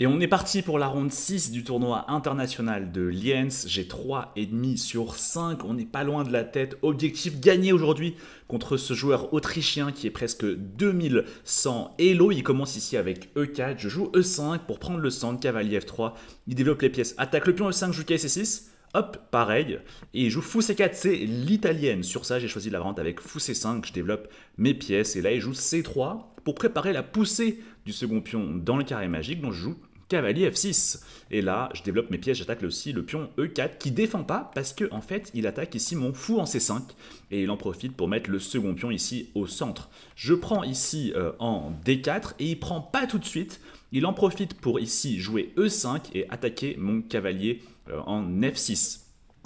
Et on est parti pour la ronde 6 du tournoi international de Liens. J'ai 3,5 sur 5. On n'est pas loin de la tête. Objectif gagné aujourd'hui contre ce joueur autrichien qui est presque 2100 Elo. Il commence ici avec E4. Je joue E5 pour prendre le centre. Cavalier F3. Il développe les pièces. Attaque le pion E5, joue KC6. Hop, pareil. Et il joue fou C4, c'est l'italienne. Sur ça, j'ai choisi la variante avec fou C5. Je développe mes pièces. Et là, il joue C3 pour préparer la poussée du second pion dans le carré magique. Donc, je joue cavalier f6. Et là, je développe mes pièges, j'attaque aussi le pion e4 qui défend pas parce que en fait, il attaque ici mon fou en c5 et il en profite pour mettre le second pion ici au centre. Je prends ici euh, en d4 et il prend pas tout de suite. Il en profite pour ici jouer e5 et attaquer mon cavalier euh, en f6.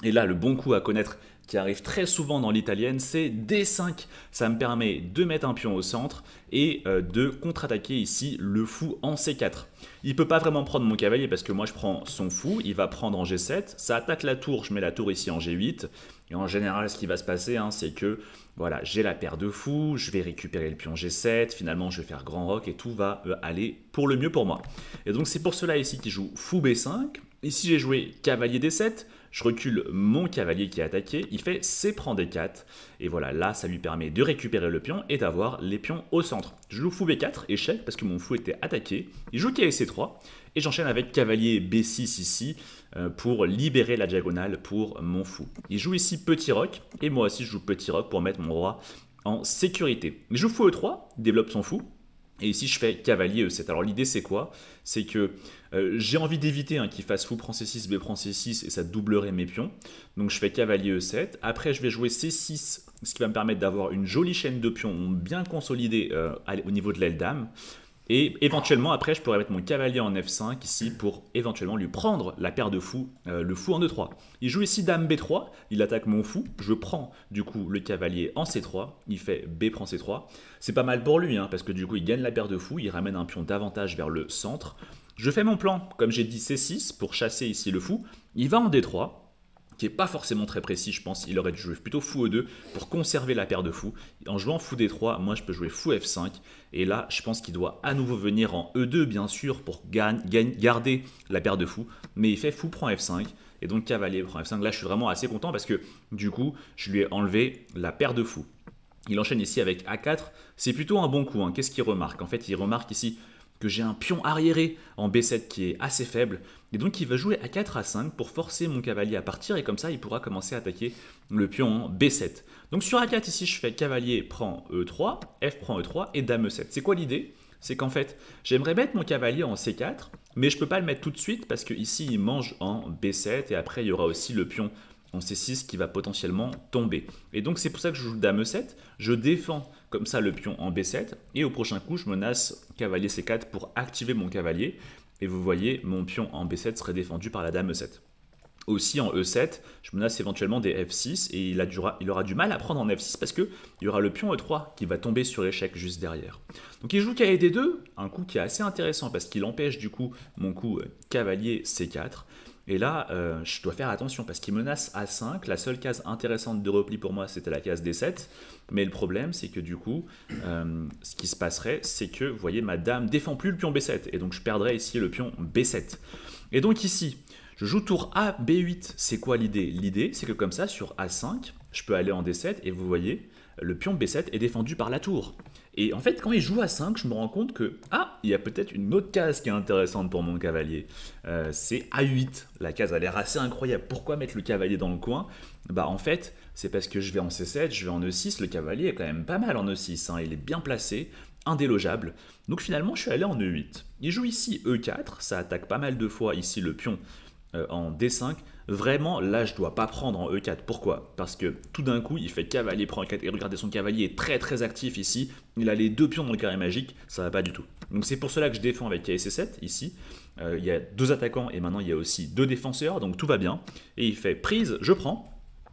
Et là, le bon coup à connaître qui arrive très souvent dans l'italienne, c'est D5. Ça me permet de mettre un pion au centre et euh, de contre-attaquer ici le fou en C4. Il peut pas vraiment prendre mon cavalier parce que moi je prends son fou, il va prendre en G7, ça attaque la tour, je mets la tour ici en G8, et en général ce qui va se passer hein, c'est que voilà, j'ai la paire de fous, je vais récupérer le pion G7, finalement je vais faire grand rock et tout va euh, aller pour le mieux pour moi. Et donc c'est pour cela ici qu'il joue fou B5, ici j'ai joué cavalier D7, je recule mon cavalier qui est attaqué. Il fait C prend D4. Et voilà, là, ça lui permet de récupérer le pion et d'avoir les pions au centre. Je joue fou B4, échec, parce que mon fou était attaqué. Il joue ksc 3 Et j'enchaîne avec cavalier B6 ici euh, pour libérer la diagonale pour mon fou. Il joue ici petit roc. Et moi aussi, je joue petit roc pour mettre mon roi en sécurité. Il je joue fou E3, développe son fou. Et ici, je fais cavalier E7. Alors l'idée, c'est quoi C'est que euh, j'ai envie d'éviter hein, qu'il fasse fou, prend C6, B prend C6, et ça doublerait mes pions. Donc je fais cavalier E7. Après, je vais jouer C6, ce qui va me permettre d'avoir une jolie chaîne de pions bien consolidée euh, au niveau de l'aile dame. Et éventuellement, après, je pourrais mettre mon cavalier en f5 ici pour éventuellement lui prendre la paire de fous, euh, le fou en e3. Il joue ici dame b3, il attaque mon fou, je prends du coup le cavalier en c3, il fait b prend c3. C'est pas mal pour lui, hein, parce que du coup, il gagne la paire de fous, il ramène un pion davantage vers le centre. Je fais mon plan, comme j'ai dit c6 pour chasser ici le fou, il va en d3, qui pas forcément très précis, je pense. Il aurait dû jouer plutôt fou E2 pour conserver la paire de fous. En jouant fou D3, moi je peux jouer fou F5. Et là, je pense qu'il doit à nouveau venir en E2, bien sûr, pour garder la paire de fous. Mais il fait fou prend F5. Et donc cavalier prend F5. Là, je suis vraiment assez content parce que du coup, je lui ai enlevé la paire de fous. Il enchaîne ici avec A4. C'est plutôt un bon coup. Hein. Qu'est-ce qu'il remarque En fait, il remarque ici que j'ai un pion arriéré en B7 qui est assez faible. Et donc il va jouer a 4 à 5 pour forcer mon cavalier à partir et comme ça il pourra commencer à attaquer le pion en B7. Donc sur A4 ici je fais cavalier prend E3, F prend E3 et dame E7. C'est quoi l'idée C'est qu'en fait j'aimerais mettre mon cavalier en C4 mais je ne peux pas le mettre tout de suite parce que ici il mange en B7 et après il y aura aussi le pion on C6 qui va potentiellement tomber. Et donc c'est pour ça que je joue Dame E7, je défends comme ça le pion en B7, et au prochain coup je menace cavalier C4 pour activer mon cavalier, et vous voyez mon pion en B7 serait défendu par la Dame E7. Aussi en E7, je menace éventuellement des F6 et il, aura du mal à prendre en F6 parce qu'il y aura le pion E3 qui va tomber sur échec juste derrière. Donc il joue kd 2 un coup qui est assez intéressant parce qu'il empêche du coup mon coup euh, cavalier C4. Et là, euh, je dois faire attention parce qu'il menace A5. La seule case intéressante de repli pour moi, c'était la case D7. Mais le problème, c'est que du coup, euh, ce qui se passerait, c'est que, vous voyez, ma dame défend plus le pion B7. Et donc, je perdrais ici le pion B7. Et donc ici, je joue tour A, B8. C'est quoi l'idée L'idée, c'est que comme ça, sur A5, je peux aller en D7 et vous voyez, le pion B7 est défendu par la tour. Et en fait, quand il joue à 5, je me rends compte que, ah, il y a peut-être une autre case qui est intéressante pour mon cavalier. Euh, c'est A8. La case a l'air assez incroyable. Pourquoi mettre le cavalier dans le coin Bah, en fait, c'est parce que je vais en C7, je vais en E6. Le cavalier est quand même pas mal en E6. Hein. Il est bien placé, indélogeable. Donc finalement, je suis allé en E8. Il joue ici E4. Ça attaque pas mal de fois ici le pion euh, en D5. Vraiment, là, je dois pas prendre en E4. Pourquoi Parce que tout d'un coup, il fait cavalier prend E4. Et regardez, son cavalier est très très actif ici. Il a les deux pions dans le carré magique. Ça va pas du tout. Donc c'est pour cela que je défends avec KSC7 e ici. Euh, il y a deux attaquants et maintenant il y a aussi deux défenseurs. Donc tout va bien. Et il fait prise, je prends.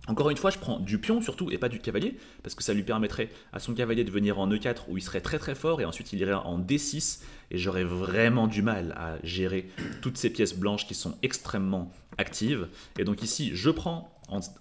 Encore une fois, je prends du pion surtout et pas du cavalier, parce que ça lui permettrait à son cavalier de venir en e4 où il serait très très fort, et ensuite il irait en d6, et j'aurais vraiment du mal à gérer toutes ces pièces blanches qui sont extrêmement actives. Et donc ici, je prends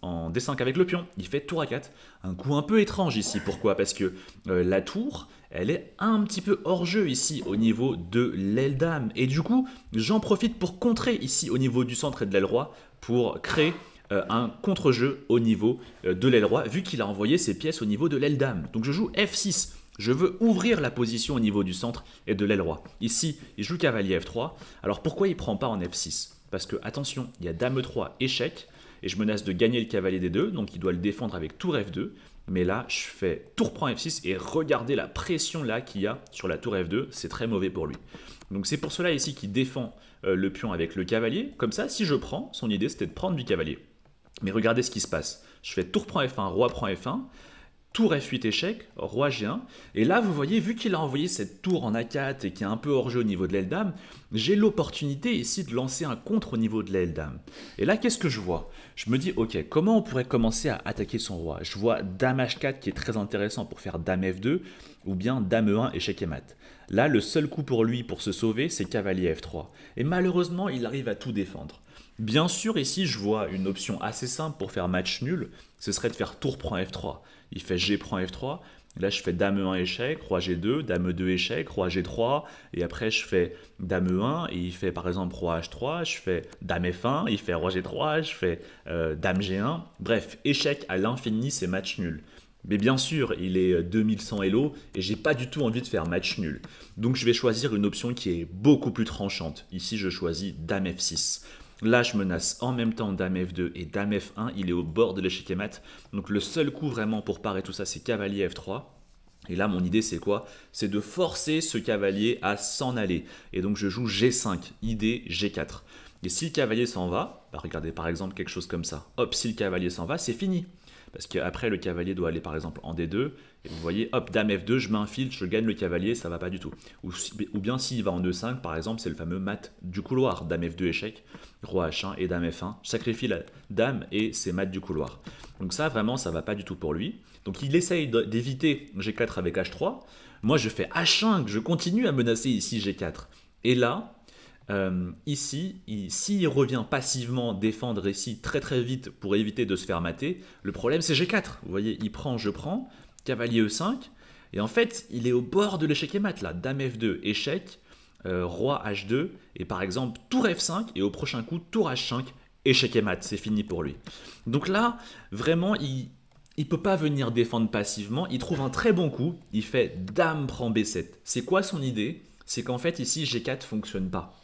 en, d5 avec le pion, il fait tour à 4, un coup un peu étrange ici, pourquoi Parce que euh, la tour, elle est un petit peu hors jeu ici au niveau de l'aile dame, et du coup, j'en profite pour contrer ici au niveau du centre et de l'aile roi, pour créer euh, un contre-jeu au niveau euh, de l'aile roi vu qu'il a envoyé ses pièces au niveau de l'aile dame. Donc je joue F6. Je veux ouvrir la position au niveau du centre et de l'aile roi Ici, il joue cavalier F3. Alors pourquoi il prend pas en F6 Parce que, attention, il y a dame 3 échec, et je menace de gagner le cavalier des deux. donc il doit le défendre avec tour F2. Mais là, je fais tour prend F6 et regardez la pression là qu'il y a sur la tour F2, c'est très mauvais pour lui. Donc c'est pour cela ici qu'il défend euh, le pion avec le cavalier. Comme ça, si je prends, son idée c'était de prendre du cavalier. Mais regardez ce qui se passe. Je fais tour prend F1, roi prend F1, tour F8 échec, roi G1. Et là, vous voyez, vu qu'il a envoyé cette tour en A4 et qui est un peu hors jeu au niveau de l'aile dame, j'ai l'opportunité ici de lancer un contre au niveau de l'aile dame. Et là, qu'est-ce que je vois Je me dis, ok, comment on pourrait commencer à attaquer son roi Je vois dame H4 qui est très intéressant pour faire dame F2 ou bien dame E1 échec et mat. Là, le seul coup pour lui pour se sauver, c'est cavalier F3. Et malheureusement, il arrive à tout défendre. Bien sûr, ici, je vois une option assez simple pour faire match nul, ce serait de faire tour prend F3. Il fait G prend F3, là je fais dame 1 échec, roi G2, dame 2 échec, roi G3, et après je fais dame 1 et il fait par exemple roi H3, je fais dame F1, il fait roi G3, je fais euh, dame G1. Bref, échec à l'infini, c'est match nul. Mais bien sûr, il est 2100 euh, Elo et j'ai pas du tout envie de faire match nul. Donc je vais choisir une option qui est beaucoup plus tranchante. Ici, je choisis Dame F6. Là, je menace en même temps Dame F2 et Dame F1. Il est au bord de l'échec et mat. Donc le seul coup vraiment pour parer tout ça, c'est Cavalier F3. Et là, mon idée, c'est quoi C'est de forcer ce cavalier à s'en aller. Et donc, je joue G5, idée G4. Et si le cavalier s'en va, bah, regardez par exemple quelque chose comme ça. Hop, si le cavalier s'en va, c'est fini. Parce qu'après, le cavalier doit aller par exemple en D2, et vous voyez, hop, dame F2, je m'infiltre, je gagne le cavalier, ça va pas du tout. Ou, bien s'il va en E5, par exemple, c'est le fameux mat du couloir, dame F2 échec, roi H1 et dame F1, je sacrifie la dame et c'est mat du couloir. Donc ça, vraiment, ça va pas du tout pour lui. Donc il essaye d'éviter G4 avec H3. Moi, je fais H5, je continue à menacer ici G4. Et là, euh, ici, s'il revient passivement défendre ici très très vite pour éviter de se faire mater, le problème c'est G4. Vous voyez, il prend, je prends, cavalier E5, et en fait, il est au bord de l'échec et mat là. Dame F2, échec, euh, roi H2, et par exemple, tour F5, et au prochain coup, tour H5, échec et mat, c'est fini pour lui. Donc là, vraiment, il ne peut pas venir défendre passivement, il trouve un très bon coup, il fait dame prend B7. C'est quoi son idée C'est qu'en fait, ici, G4 fonctionne pas.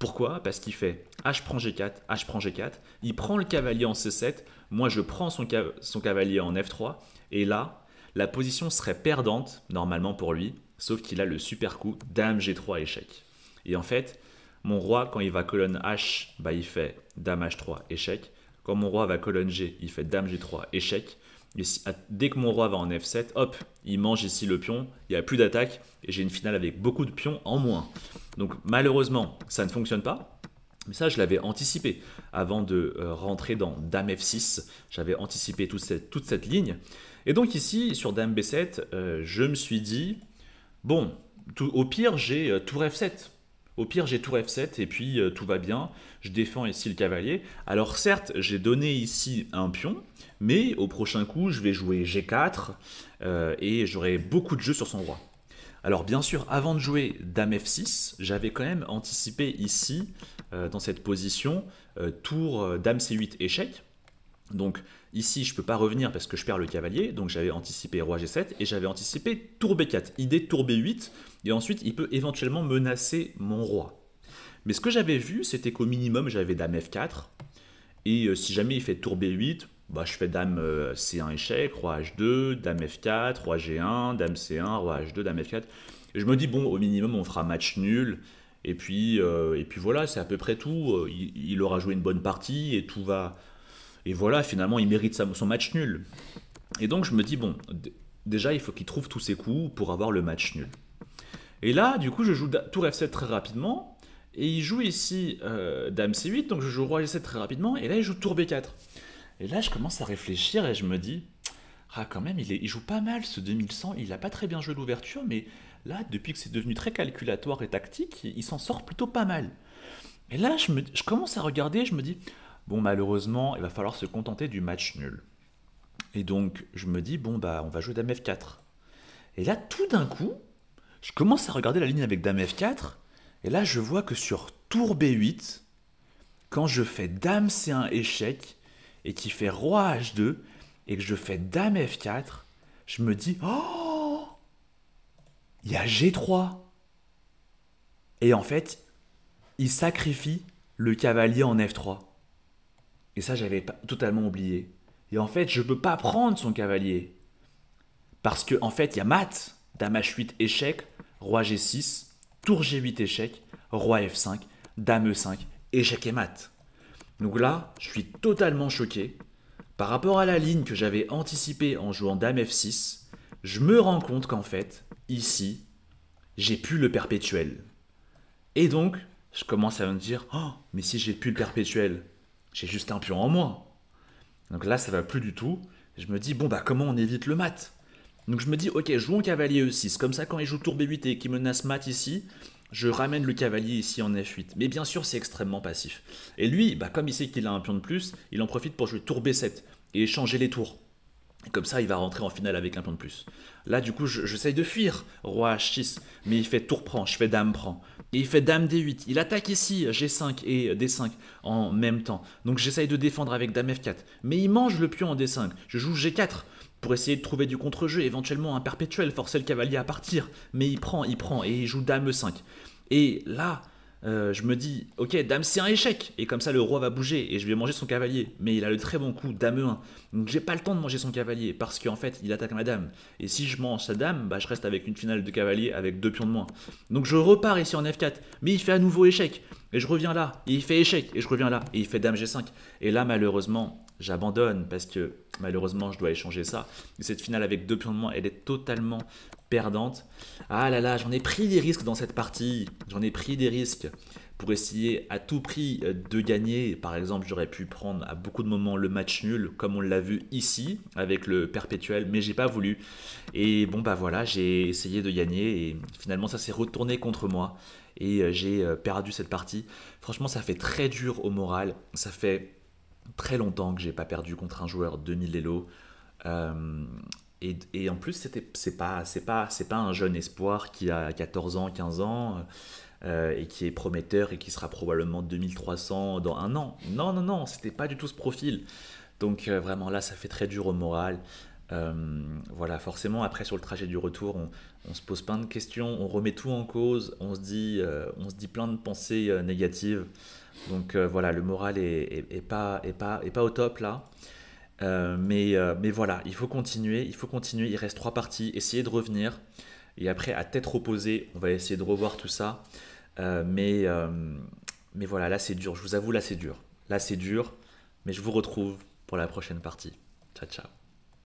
Pourquoi Parce qu'il fait H prend G4, H prend G4, il prend le cavalier en C7, moi je prends son, cavalier en F3, et là, la position serait perdante, normalement pour lui, sauf qu'il a le super coup, Dame G3 échec. Et en fait, mon roi, quand il va colonne H, bah, il fait Dame H3 échec. Quand mon roi va colonne G, il fait Dame G3 échec. Et dès que mon roi va en F7, hop, il mange ici le pion, il n'y a plus d'attaque, et j'ai une finale avec beaucoup de pions en moins. Donc malheureusement, ça ne fonctionne pas. Mais ça, je l'avais anticipé avant de euh, rentrer dans Dame F6. J'avais anticipé toute cette, ligne. Et donc ici, sur Dame B7, euh, je me suis dit, bon, euh, au pire, j'ai Tour F7. Au pire, j'ai Tour F7 et puis tout va bien. Je défends ici le cavalier. Alors certes, j'ai donné ici un pion, mais au prochain coup, je vais jouer G4 et j'aurai beaucoup de jeux sur son roi. Alors bien sûr, avant de jouer Dame F6, j'avais quand même anticipé ici, euh, dans cette position, euh, tour euh, Dame C8 échec. Donc ici, je ne peux pas revenir parce que je perds le cavalier, donc j'avais anticipé Roi G7 et j'avais anticipé Tour B4, idée Tour B8, et ensuite il peut éventuellement menacer mon roi. Mais ce que j'avais vu, c'était qu'au minimum, j'avais Dame F4, et si jamais il fait Tour B8, bah, je fais dame euh, C1 échec, roi H2, dame F4, roi G1, dame C1, roi H2, dame F4. Et je me dis, bon, au minimum, on fera match nul. Et puis, euh, et puis voilà, c'est à peu près tout. Euh, il, aura joué une bonne partie et tout va. Et voilà, finalement, il mérite son match nul. Et donc, je me dis, bon, déjà, il faut qu'il trouve tous ses coups pour avoir le match nul. Et là, du coup, je joue tour F7 très rapidement. Et il joue ici dame C8, donc je joue roi G7 très rapidement. Et là, il joue tour B4. Et là, je commence à réfléchir et je me dis, ah quand même, il, joue pas mal ce 2100, il n'a pas très bien joué l'ouverture, mais là, depuis que c'est devenu très calculatoire et tactique, il, s'en sort plutôt pas mal. Et là, je, commence à regarder, je me dis, bon, malheureusement, il va falloir se contenter du match nul. Et donc, je me dis, bon, bah, on va jouer Dame F4. Et là, tout d'un coup, je commence à regarder la ligne avec Dame F4, et là, je vois que sur Tour B8, quand je fais Dame C1 échec, et qui fait roi H2 et que je fais dame F4, je me dis Oh Il y a G3 Et en fait, il sacrifie le cavalier en F3. Et ça, j'avais totalement oublié. Et en fait, je peux pas prendre son cavalier. Parce que en fait, il y a mat. Dame H8 échec, roi G6, tour G8 échec, roi F5, dame E5, échec et mat. Donc là, je suis totalement choqué. Par rapport à la ligne que j'avais anticipée en jouant Dame F6, je me rends compte qu'en fait, ici, j'ai plus le perpétuel. Et donc, je commence à me dire, oh, mais si j'ai plus le perpétuel, j'ai juste un pion en moins. Donc là, ça va plus du tout. Je me dis, bon, bah comment on évite le mat Donc je me dis, ok, jouons cavalier E6. Comme ça, quand il joue tour B8 et qu'il menace mat ici, je ramène le cavalier ici en f8. Mais bien sûr, c'est extrêmement passif. Et lui, bah, comme il sait qu'il a un pion de plus, il en profite pour jouer tour b7 et échanger les tours. Et comme ça, il va rentrer en finale avec un pion de plus. Là, du coup, j'essaye de fuir. Roi h6, mais il fait tour prend, je fais dame prend. Et il fait dame d8. Il attaque ici, g5 et d5 en même temps. Donc j'essaye de défendre avec dame f4. Mais il mange le pion en d5. Je joue g4 pour essayer de trouver du contre-jeu, éventuellement un perpétuel, forcer le cavalier à partir. Mais il prend, il prend, et il joue dame 5. Et là, euh, je me dis, ok, dame c'est un échec, et comme ça le roi va bouger, et je vais manger son cavalier. Mais il a le très bon coup, dame 1. Donc j'ai pas le temps de manger son cavalier, parce qu'en fait, il attaque ma dame. Et si je mange sa dame, bah, je reste avec une finale de cavalier avec deux pions de moins. Donc je repars ici en F4, mais il fait à nouveau échec. Et je reviens là, et il fait échec, et je reviens là, et il fait dame G5. Et là, malheureusement, j'abandonne, parce que Malheureusement, je dois échanger ça. cette finale avec deux pions de moins, elle est totalement perdante. Ah là là, j'en ai pris des risques dans cette partie. J'en ai pris des risques pour essayer à tout prix euh, de gagner. Par exemple, j'aurais pu prendre à beaucoup de moments le match nul, comme on l'a vu ici avec le perpétuel, mais j'ai pas voulu. Et bon bah voilà, j'ai essayé de gagner et finalement ça s'est retourné contre moi et euh, j'ai euh, perdu cette partie. Franchement, ça fait très dur au moral. Ça fait très longtemps que j'ai pas perdu contre un joueur 2000 Elo. Euh, et, en plus, c'est pas, pas, pas un jeune espoir qui a 14 ans, 15 ans, euh, et qui est prometteur et qui sera probablement 2300 dans un an. Non, non, non, c'était pas du tout ce profil. Donc euh, vraiment là, ça fait très dur au moral. Euh, voilà, forcément, après sur le trajet du retour, on, se pose plein de questions, on remet tout en cause, on se dit, euh, on se dit plein de pensées euh, négatives. Donc voilà, le moral est, pas, pas, pas au top là. mais, mais, voilà, il faut continuer, il faut continuer, il reste trois parties, essayez de revenir, et après à tête reposée, on va essayer de revoir tout ça, mais, mais voilà, là c'est dur, je vous avoue, là c'est dur, là c'est dur, mais je vous retrouve pour la prochaine partie. Ciao, ciao.